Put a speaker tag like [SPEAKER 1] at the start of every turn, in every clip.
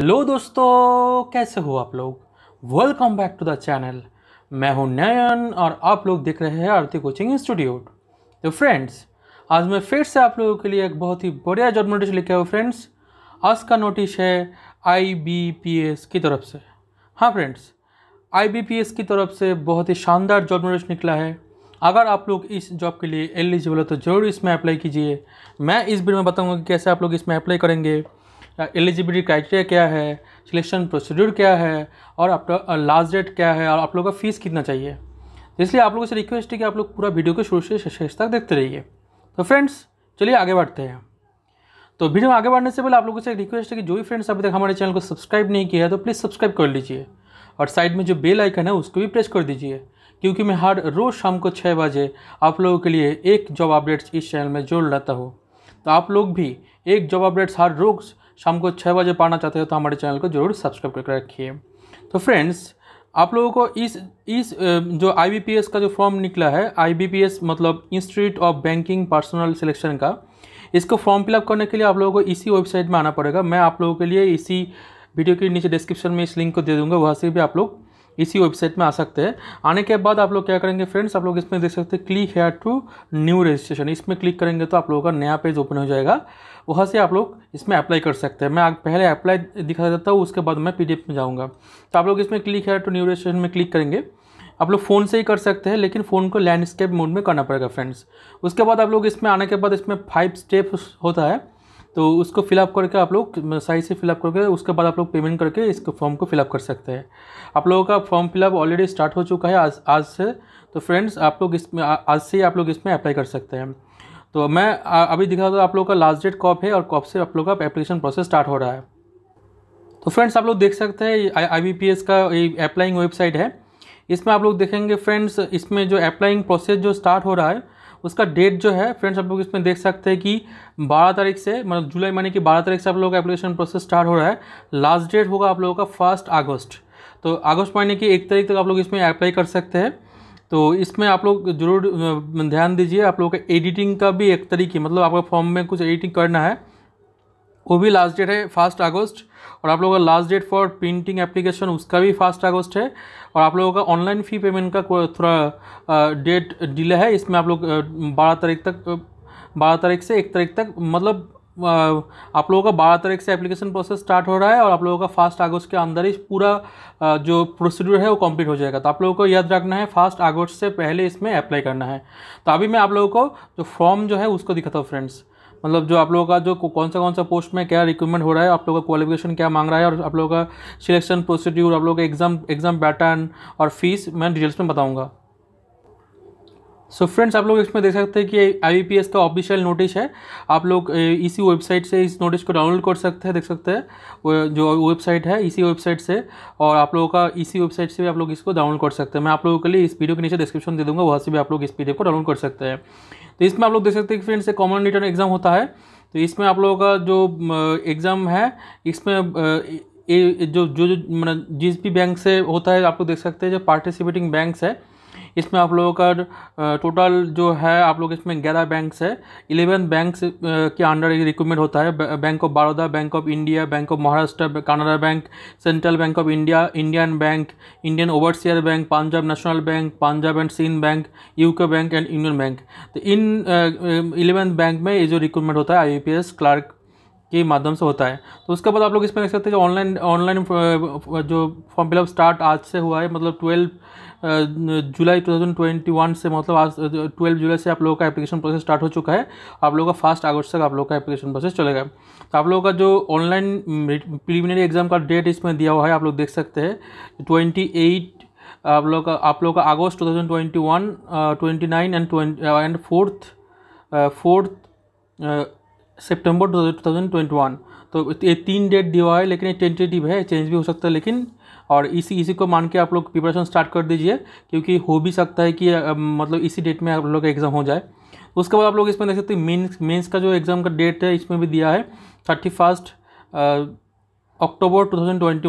[SPEAKER 1] hello दोस्तों कैसे हो आप लोग welcome back to the channel मैं हूं नयन और आप लोग देख रहे हैं आरती कोचिंग इंस्टीट्यूट तो फ्रेंड्स आज मैं फिर से आप लोगों के लिए एक बहुत ही बढ़िया जॉब नोटिस लेके आया फ्रेंड्स आज का नोटिस है आईबीपीएस की तरफ से हाँ फ्रेंड्स आईबीपीएस की तरफ से बहुत ही शानदार जॉब नोटिस निकला है अगर आप लोग इस जॉब के लिए एलिजिबल हो तो ज़रूर इसमें अप्लाई कीजिए मैं इस वीडियो में बताऊँगा कि कैसे आप लोग इसमें अप्लाई करेंगे एलिजिबिलिटी क्राइटेरिया क्या है सिलेक्शन प्रोसीड्यूर क्या है और आपका लास्ट डेट क्या है और आप लोगों का फ़ीस कितना चाहिए तो इसलिए आप लोगों से रिक्वेस्ट है कि आप लोग पूरा वीडियो को शुरू से शेष तक देखते रहिए तो फ्रेंड्स चलिए आगे बढ़ते हैं तो वीडियो में आगे बढ़ने से पहले आप लोगों से एक रिक्वेस्ट है कि जो भी फ्रेंड्स अभी तक हमारे चैनल को सब्सक्राइब नहीं किया है तो प्लीज़ सब्सक्राइब कर लीजिए और साइड में जो बेल आइकन है उसको भी प्रेस कर दीजिए क्योंकि मैं हर रोज़ शाम को छः बजे आप लोगों के लिए एक जॉब अपडेट्स इस चैनल में जोड़ लाता हूँ तो आप लोग भी एक जॉब अपडेट्स हर रोज़ शाम को छः बजे पाना चाहते हो तो हमारे चैनल को जरूर सब्सक्राइब करके रखिए तो फ्रेंड्स आप लोगों को इस इस जो आई का जो फॉर्म निकला है आई मतलब institute of banking personnel selection का इसको फॉर्म फिलअप करने के लिए आप लोगों को इसी वेबसाइट में आना पड़ेगा मैं आप लोगों के लिए इसी वीडियो के नीचे डिस्क्रिप्शन में इस लिंक को दे दूंगा वहाँ से भी आप लोग इसी वेबसाइट में आ सकते हैं आने के बाद आप लोग क्या करेंगे फ्रेंड्स आप लोग इसमें देख सकते हैं click here to new registration इसमें क्लिक करेंगे तो आप लोगों का नया पेज ओपन हो जाएगा वहाँ से आप लोग इसमें अप्लाई कर सकते हैं मैं पहले अप्लाई दिखा देता हूँ उसके बाद मैं पी में जाऊँगा तो आप लोग इसमें click here to new registration में क्लिक करेंगे आप लोग फ़ोन से ही कर सकते हैं लेकिन फ़ोन को लैंडस्केप मोड में करना पड़ेगा फ्रेंड्स उसके बाद आप लोग इसमें आने के बाद इसमें फाइव स्टेप होता है तो उसको फिलअप करके आप लोग सही मतलब से फिलअप करके उसके बाद आप लोग पेमेंट करके इस फॉर्म को फिलअप कर सकते हैं आप लोगों का फॉर्म फिलअप ऑलरेडी स्टार्ट हो चुका है आज आज से तो फ्रेंड्स आप लोग इसमें आज से ही आप लोग इसमें अप्लाई कर सकते हैं तो मैं अभी दिखा दूँ आप लोगों का लास्ट डेट कॉप है और कॉप से आप लोगों का एप्लीकेशन प्रोसेस स्टार्ट हो रहा है तो फ्रेंड्स आप लोग देख सकते हैं आई का ये अप्लाइंग वेबसाइट है इसमें आप लोग देखेंगे फ्रेंड्स इसमें जो अप्लाइंग प्रोसेस जो स्टार्ट हो रहा है उसका डेट जो है फ्रेंड्स आप लोग इसमें देख सकते हैं कि बारह तारीख से मतलब जुलाई महीने की बारह तारीख से आप लोगों का एप्लीकेशन प्रोसेस स्टार्ट हो रहा है लास्ट डेट होगा आप लोगों का फर्स्ट अगस्त तो अगस्त महीने की एक तारीख तक आप लोग इसमें अप्लाई कर सकते हैं तो इसमें आप लोग जरूर ध्यान दीजिए आप लोगों का एडिटिंग का भी एक तरीके मतलब आपका फॉर्म में कुछ एडिटिंग करना है वो भी लास्ट डेट है फर्स्ट अगस्त और आप लोगों का last date for printing application उसका भी फर्स्ट अगस्त है और आप लोगों का ऑनलाइन फ़ी पेमेंट का थोड़ा डेट डिले है इसमें आप लोग बारह तारीख तक बारह तारीख से एक तारीख तक मतलब आप लोगों का बारह तारीख से एप्लीकेशन प्रोसेस स्टार्ट हो रहा है और आप लोगों का फर्स्ट अगस्त के अंदर ही पूरा जो प्रोसीड्यूर है वो कंप्लीट हो जाएगा तो आप लोगों को याद रखना है फर्स्ट अगस्त से पहले इसमें अप्लाई करना है तो अभी मैं आप लोगों को जो फॉर्म जो है उसको दिखाता हूँ फ्रेंड्स मतलब जो आप लोगों का जो कौन सा कौन सा पोस्ट में क्या रिक्रूटमेंट हो रहा है आप लोगों का क्वालिफिकेशन क्या मांग रहा है और आप लोगों का सिलेक्शन प्रोसीड्यूर आप लोगों का एग्ज़ाम एग्ज़ाम पैटर्न और फीस मैं डिटेल्स में बताऊँगा सो so फ्रेंड्स आप लोग इसमें देख सकते हैं कि आई का ऑफिशियल नोटिस है आप लोग इसी वेबसाइट से इस नोटिस को डाउनलोड कर सकते हैं देख सकते हैं जो वेबसाइट है इसी वेबसाइट से और आप लोगों का इसी वेबसाइट से भी आप लोग इसको डाउनलोड कर सकते हैं मैं आप लोगों के लिए इस वीडियो के नीचे डिस्क्रिप्शन दे दूँगा वहाँ से भी आप लोग इस पी को डाउनलोड कर सकते हैं तो इसमें आप लोग देख सकते हैं कि फ्रेंड्स कॉमन रिटर्न एग्जाम होता है तो इसमें आप लोगों का जो एग्ज़ाम है इसमें जो जो, जो मतलब जिस भी बैंक से होता है आप लोग देख सकते हैं जो पार्टिसिपेटिंग बैंक्स है इसमें आप लोगों का टोटल जो है आप लोग इसमें ग्यारह बैंक्स है इलेवन बैंक्स के अंडर रिक्रूटमेंट होता है bank of Baroda bank of India bank of Maharashtra Canara bank central bank of India Indian bank Indian overseas bank Punjab national bank Punjab and Sind bank UCO bank and union bank तो इन इलेवन बैंक में ये जो recruitment होता है आई क्लार्क के माध्यम से होता है तो उसके बाद आप लोग इसमें देख सकते हैं जो ऑनलाइन ऑनलाइन जो फॉर्म फिलअप स्टार्ट आज से हुआ है मतलब ट्वेल्व जुलाई 2021 से मतलब आज 12 जुलाई से आप लोगों का एप्लीकेशन प्रोसेस स्टार्ट हो चुका है आप लोगों का फर्स्ट अगस्त तक आप लोगों का एप्लीकेशन प्रोसेस चलेगा तो आप लोगों का जो ऑनलाइन प्रिलिमिनरी एग्जाम का डेट इसमें दिया हुआ है आप लोग देख सकते हैं ट्वेंटी एट आप लोग का आप लोग का अगस्त two thousand and and fourth fourth September two तो ये तीन डेट दिया हुआ है लेकिन ये टेंटेटिव है चेंज भी हो सकता है लेकिन और इसी इसी को मान के आप लोग प्रिपरेशन स्टार्ट कर दीजिए क्योंकि हो भी सकता है कि मतलब इसी डेट में आप लोग का एग्ज़ाम हो जाए उसके बाद आप लोग इसमें देख सकते हैं मेन्स मेन्स का जो एग्ज़ाम का डेट है इसमें भी दिया है थर्टी फर्स्ट अक्टूबर 2021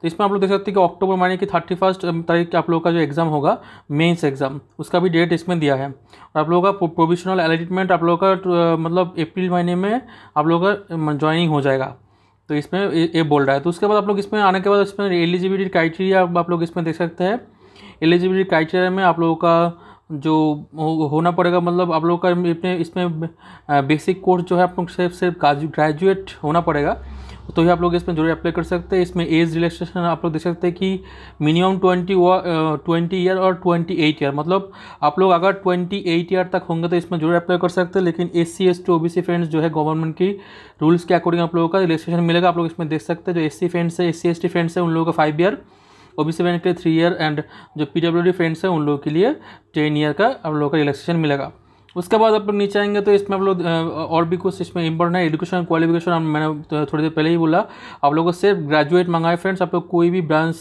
[SPEAKER 1] तो इसमें आप लोग देख सकते हैं कि अक्टूबर माने कि थर्टी फर्स्ट तारीख के आप लोगों का जो एग्ज़ाम होगा मेंस एग्ज़ाम उसका भी डेट इसमें दिया है और आप लोगों का प्रोविशनल एलिटमेंट आप लोगों का मतलब अप्रैल महीने में आप लोगों का ज्वाइनिंग हो जाएगा तो इसमें ये बोल रहा है तो उसके बाद आप लोग इसमें आने के बाद इसमें एलिजिबिलिटी क्राइटेरिया आप लोग इसमें देख सकते हैं एलिजिबिलिटी क्राइटेरिया में आप लोगों का जो होना पड़ेगा मतलब आप लोगों का इसमें बेसिक कोर्स जो है आप लोग सिर्फ सिर्फ ग्रेजुएट होना पड़ेगा तो ये आप लोग इसमें जरूर अप्लाई कर सकते हैं इसमें एज रिलैक्सेशन आप लोग देख सकते हैं कि मिनिमम ट्वेंटी ट्वेंटी ईयर और ट्वेंटी एट ईयर मतलब आप लोग अगर ट्वेंटी एट ईयर तक होंगे तो इसमें जरूर अप्लाई कर सकते हैं लेकिन S C S T O B C friends जो है गवर्नमेंट की रूल्स के अकॉर्डिंग आप लोगों का रिलेक्सेशन मिलेगा आप लोग इसमें देख सकते हैं जो एस सी फ्रेंड्स है S C S T friends है उन लोगों का five year O B C friend के लिए थ्री ईयर एंड जो पी डब्ल्यू डी फ्रेंड्स हैं उन लोगों के लिए टेन ईयर का आप लोगों का रिलेक्सेशन मिलेगा उसके बाद आप लोग नीचे आएंगे तो इसमें आप लोग और भी कुछ इसमें इंपॉर्टेंट है एजुकेशन क्वालिफिकेशन मैंने थोड़ी देर पहले ही बोला आप लोगों से ग्रेजुएट मंगाए फ्रेंड्स आप लोग कोई भी branch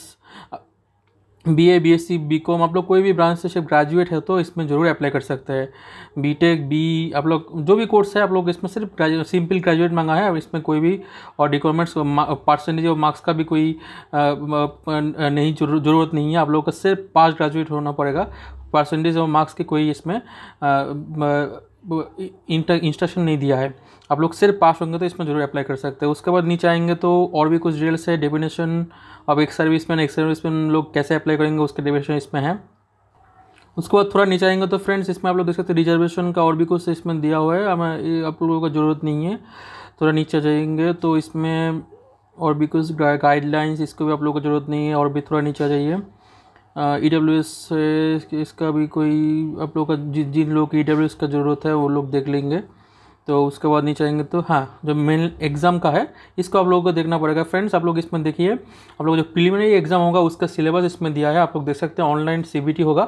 [SPEAKER 1] B A B S C B com आप लोग कोई भी ब्रांच से सिर्फ ग्रेजुएट है तो इसमें ज़रूर अप्लाई कर सकते हैं बी टेक बी आप लोग जो भी कोर्स है आप लोग इसमें सिर्फ ग्रेजु सिंपल ग्रेजुएट मांगा है और इसमें कोई भी और रिक्वायरमेंट्स परसेंटेज और मार्क्स का भी कोई नहीं ज़रूरत नहीं है आप लोग का सिर्फ पास ग्रेजुएट होना पड़ेगा परसेंटेज और मार्क्स की कोई इसमें आ, आ, इंटर इंस्ट्रक्शन नहीं दिया है आप लोग सिर्फ पास होंगे तो इसमें जरूर अप्लाई कर सकते हैं उसके बाद नीचे आएंगे तो और भी कुछ डिटेल्स है डेफिनेशन अब एक सर्विसमैन एक सर्विसमैन लोग कैसे अप्लाई करेंगे उसके डेफिनेशन इसमें है उसके बाद थोड़ा नीचे आएंगे तो फ्रेंड्स इसमें आप लोग देख सकते हैं रिजर्वेशन का और भी कुछ इसमें दिया हुआ है हमें आप लोगों को ज़रूरत नहीं है थोड़ा नीचे जाएंगे तो इसमें और भी कुछ गाइडलाइंस इसको भी आप लोगों को ज़रूरत नहीं है और भी थोड़ा नीचे जाइए ई डब्ल्यू एस इसका भी कोई आप लोग का जिन लोग ई डब्ल्यू एस का ज़रूरत है वो लोग देख लेंगे तो उसके बाद नीचे आएंगे तो हाँ जो मेन एग्ज़ाम का है इसको आप लोगों को देखना पड़ेगा फ्रेंड्स आप लोग इसमें देखिए आप लोग जो प्रिलिमिनरी एग्ज़ाम होगा उसका सिलेबस इसमें दिया है आप लोग देख सकते हैं ऑनलाइन सी होगा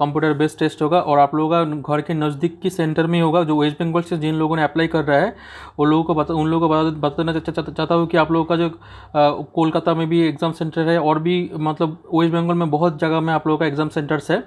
[SPEAKER 1] कंप्यूटर बेस्ड टेस्ट होगा और आप लोगों का घर के नज़दीक की सेंटर में होगा जो वेस्ट बंगाल से जिन लोगों ने अप्लाई कर रहा है वो लोगों को बता उन लोगों को बताना चाहता हूँ कि आप लोगों का जो कोलकाता में भी एग्ज़ाम सेंटर है और भी मतलब वेस्ट बंगाल में बहुत जगह में आप लोगों का एग्ज़ाम सेंटर्स है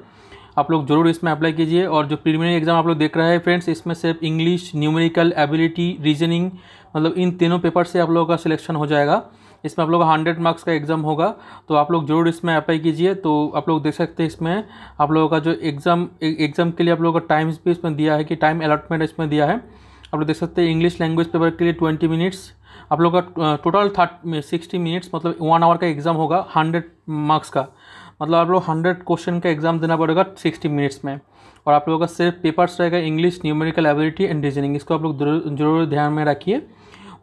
[SPEAKER 1] आप लोग जरूर इसमें अप्लाई कीजिए और जो प्रीलिमिनरी एग्जाम आप लोग देख रहे हैं फ्रेंड्स इसमें सिर्फ इंग्लिश न्यूमेरिकल एबिलिटी रीजनिंग मतलब इन तीनों पेपर से आप लोगों का सिलेक्शन हो जाएगा इसमें आप लोग हंड्रेड मार्क्स का एग्ज़ाम होगा तो आप लोग जरूर इसमें अप्लाई कीजिए तो आप लोग देख सकते हैं इसमें आप लोगों का जो एग्ज़ाम एग्ज़ाम के लिए आप लोगों का टाइम्स भी इसमें दिया है कि टाइम अलॉटमेंट इसमें दिया है आप लोग देख सकते हैं इंग्लिश लैंग्वेज पेपर के लिए ट्वेंटी मिनट्स आप लोग का टोटल थर्ट सिक्सटी मिनट्स मतलब वन आवर का एग्ज़ाम होगा हंड्रेड मार्क्स का मतलब आप लोग हंड्रेड क्वेश्चन का एग्ज़ाम देना पड़ेगा सिक्सटी मिनट्स में और आप लोगों का सिर्फ पेपर्स रहेगा English numerical ability and reasoning इसको आप लोग जरूर ध्यान में रखिए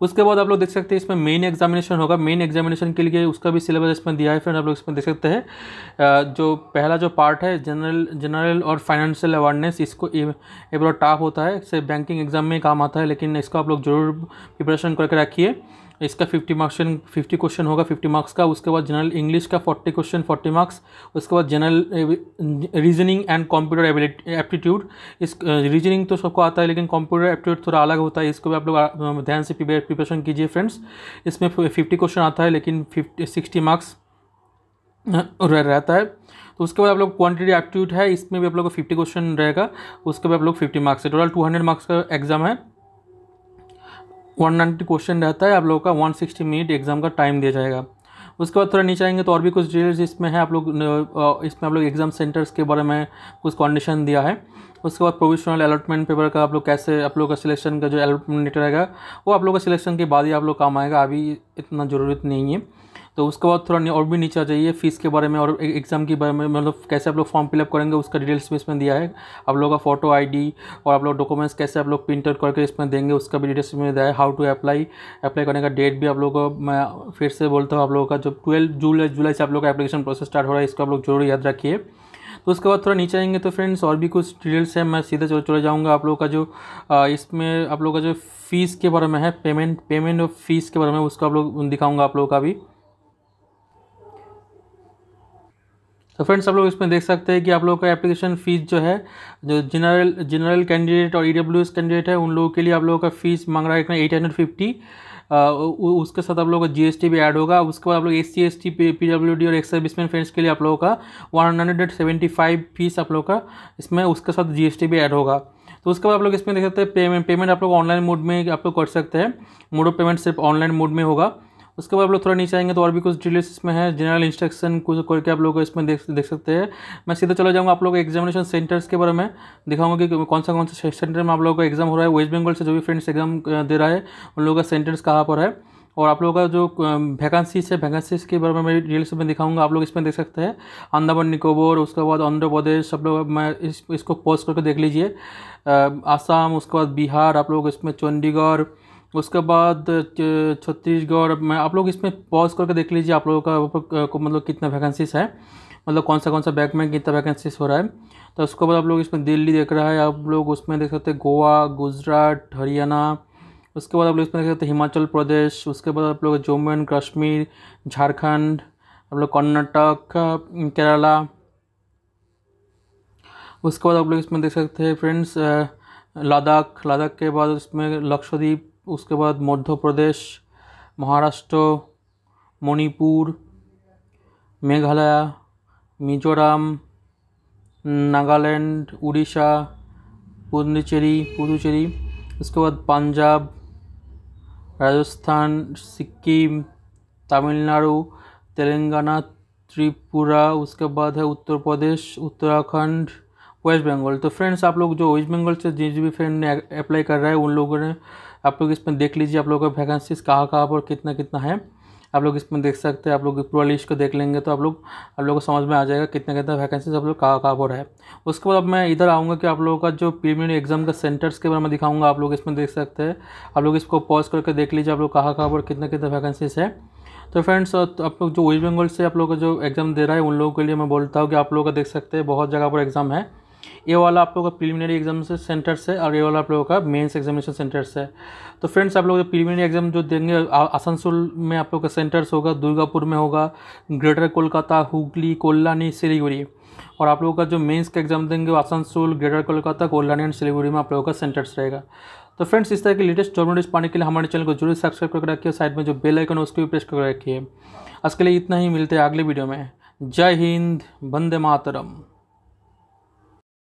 [SPEAKER 1] उसके बाद आप लोग देख सकते हैं इसमें मेन एग्जामिनेशन होगा मेन एग्जामिनेशन के लिए उसका भी सिलेबस इसमें दिया है फिर आप लोग इसमें देख सकते हैं जो पहला जो पार्ट है जनरल जनरल और फाइनेंशियल अवेयरनेस इसको ये बड़ा टाफ होता है इससे बैंकिंग एग्जाम में काम आता है लेकिन इसको आप लोग जरूर प्रिपरेशन करके रखिए इसका फिफ्टी मार्क्स फिफ्टी क्वेश्चन होगा फिफ्टी मार्क्स का उसके बाद जनरल इंग्लिश का फोर्टी क्वेश्चन फोर्टी मार्क्स उसके बाद general reasoning and computer aptitude इस रीजनिंग eh, तो सबको आता है लेकिन कंप्यूटर एप्टीट्यूड थोड़ा अलग होता है इसको भी आप लोग ध्यान से प्रिपरेशन कीजिए फ्रेंड्स इसमें फिफ्टी क्वेश्चन आता है लेकिन फिफ्टी सिक्सटी मार्क्स रहता है तो उसके बाद आप लोग क्वांटिटी एप्टीट्यूड है इसमें भी आप लोग को फिफ्टी क्वेश्चन रहेगा उसके बाद आप लोग फिफ्टी मार्क्स है टोटल टू हंड्रेड मार्क्स का एग्जाम है वन नाइन्टी क्वेश्चन रहता है आप लोगों का वन सिक्सटी मिनट एग्जाम का टाइम दिया जाएगा उसके बाद थोड़ा नीचे आएंगे तो और भी कुछ डिटेल्स इसमें है आप लोग इसमें आप लोग एग्ज़ाम सेंटर्स के बारे में कुछ कंडीशन दिया है उसके बाद प्रोविशनल अलॉटमेंट पेपर का आप लोग कैसे आप लोग का सिलेक्शन का जो अलॉटमेंट रहेगा वो आप लोग का सिलेक्शन के बाद ही आप लोग काम आएगा अभी इतना ज़रूरत नहीं है तो उसके बाद थोड़ा और भी नीचे आ जाइए फीस के बारे में और एग्ज़ाम e- के बारे में मतलब कैसे आप लोग फॉर्म फिलअप करेंगे उसका डिटेल्स भी इसमें दिया है आप लोगों का फोटो आईडी और आप लोग डॉक्यूमेंट्स कैसे आप लोग प्रिंट आउट करके इसमें देंगे उसका भी डिटेल्स में दिया है हाउ टू अप्लाई अप्लाई करने का डेट भी आप लोगों को मैं फिर से बोलता हूँ आप लोगों का जब ट्वेल्व जुलाई जुलाई से आप लोग का एप्लीकेशन प्रोसेस स्टार्ट हो रहा है इसको आप लोग जरूर याद रखिए तो उसके बाद थोड़ा नीचे आएंगे तो फ्रेंड्स और भी कुछ डिटेल्स है मैं सीधे चले चले जाऊँगा आप लोगों का जो इसमें आप लोगों का जो फ़ीस के बारे में है पेमेंट पेमेंट और फीस के बारे में उसको आप लोग दिखाऊँगा आप लोगों का भी तो फ्रेंड्स आप लोग इसमें देख सकते हैं कि आप लोगों का एप्लीकेशन फ़ीस जो है जो जनरल जनरल कैंडिडेट और ई e कैंडिडेट है उन लोगों के लिए आप लोगों का फ़ीस मांग रहा है इतना एट हंड्रेड फिफ्टी उसके साथ आप लोगों का जी भी ऐड होगा उसके बाद आप लोग S C S T P W D और एक्स सर्विसमैन फ्रेंड्स के लिए आप लोगों का one hundred seventy five fees आप लोगों का इसमें उसके साथ जी भी ऐड होगा तो उसके बाद आप लोग इसमें देख सकते हैं पेमेंट पेमेंट आप लोग ऑनलाइन मोड में आप लोग कर सकते हैं मोड ऑफ पेमेंट सिर्फ ऑनलाइन मोड में होगा उसके बाद आप लोग थोड़ा नीचे आएंगे तो और भी कुछ डिटेल्स इसमें है जनरल इंस्ट्रक्शन कुछ करके आप लोग इसमें देख देख सकते हैं मैं सीधा चला जाऊँगा आप लोग एग्जामिनेशन सेंटर्स के बारे में दिखाऊंगा कि कौन सा कौन सा सेंटर में आप लोगों का एग्जाम हो रहा है वेस्ट बंगाल से जो भी फ्रेंड्स एग्जाम दे रहा है उन लोगों का सेंटर्स कहाँ पर है और आप लोगों का जो वैकेंसीज है वैकेंसीज के बारे में मैं रील्स में दिखाऊंगा आप लोग इसमें देख सकते हैं अंदामान निकोबार उसके बाद आंध्र प्रदेश सब लोग मैं इस इसको पोस्ट करके देख लीजिए आसाम उसके बाद बिहार आप लोग इसमें चंडीगढ़ उसके बाद छत्तीसगढ़ में आप लोग इसमें पॉज करके देख लीजिए आप लोगों का को मतलब कितना वैकेंसीज है मतलब कौन सा कौन सा बैक में कितना वैकेंसीज हो रहा है तो उसके बाद आप लोग इसमें दिल्ली देख रहा है आप लोग उसमें देख सकते हैं गोवा गुजरात हरियाणा उसके बाद आप लोग इसमें देख सकते हैं हिमाचल प्रदेश उसके बाद आप लोग जम्मू एंड कश्मीर झारखंड आप लोग कर्नाटक केरला उसके बाद आप लोग इसमें देख सकते हैं फ्रेंड्स लद्दाख लद्दाख के बाद उसमें लक्षद्वीप उसके बाद मध्य प्रदेश महाराष्ट्र मणिपुर मेघालय मिजोरम नागालैंड उड़ीसा पुदुचेरी पुदुचेरी उसके बाद पंजाब राजस्थान सिक्किम तमिलनाडु तेलंगाना त्रिपुरा उसके बाद है उत्तर प्रदेश उत्तराखंड वेस्ट बंगाल तो फ्रेंड्स आप लोग जो वेस्ट बंगाल से जिस भी फ्रेंड ने अप्लाई कर रहा है उन लोगों ने आप लोग इसमें देख लीजिए आप लोगों का वैकेंसीज कहाँ कहाँ पर कितना कितना है आप लोग इसमें देख सकते हैं आप लोग पूरा लिस्ट को देख लेंगे तो आप लोग आप लोगों को समझ में आ जाएगा कितना कितना वैकेंसीज आप लोग कहाँ कहाँ पर है उसके बाद मैं इधर आऊँगा कि आप लोगों का जो प्रीमियर एग्जाम का सेंटर्स के बारे में दिखाऊंगा आप लोग इसमें देख सकते हैं आप लोग इसको पॉज करके देख लीजिए आप लोग कहाँ कहाँ पर कितना कितना वैकेंसीज है तो फ्रेंड्स आप लोग जो वेस्ट बंगाल से आप लोग का जो एग्ज़ाम दे रहा है उन लोगों के लिए मैं बोलता हूँ कि आप लोग का देख सकते हैं बहुत जगह पर एग्ज़ाम है ये वाला आप लोगों का प्रीलिमिनरी एग्जाम से सेंटर से और ये वाला आप लोगों का मेंस एग्जामिनेशन सेंटर से तो फ्रेंड्स आप लोग प्रीलिमिनरी एग्जाम जो देंगे आसनसोल में आप लोग का सेंटर्स होगा दुर्गापुर में होगा ग्रेटर कोलकाता हुगली कोल्लानी सिलीगुड़ी और आप लोगों का जो मेंस का एग्जाम देंगे वो आसनसोल ग्रेटर कोलकाता कोल्लानी एंड सिलीगुड़ी में आप लोगों का सेंटर्स रहेगा तो फ्रेंड्स इस तरह के लेटेस्ट जॉब पाने के लिए हमारे चैनल को जरूर सब्सक्राइब करके रखिए साइड में जो बेल आइकन है उसको भी प्रेस करके रखिए आज के लिए इतना ही मिलते हैं अगले वीडियो में जय हिंद वंदे मातरम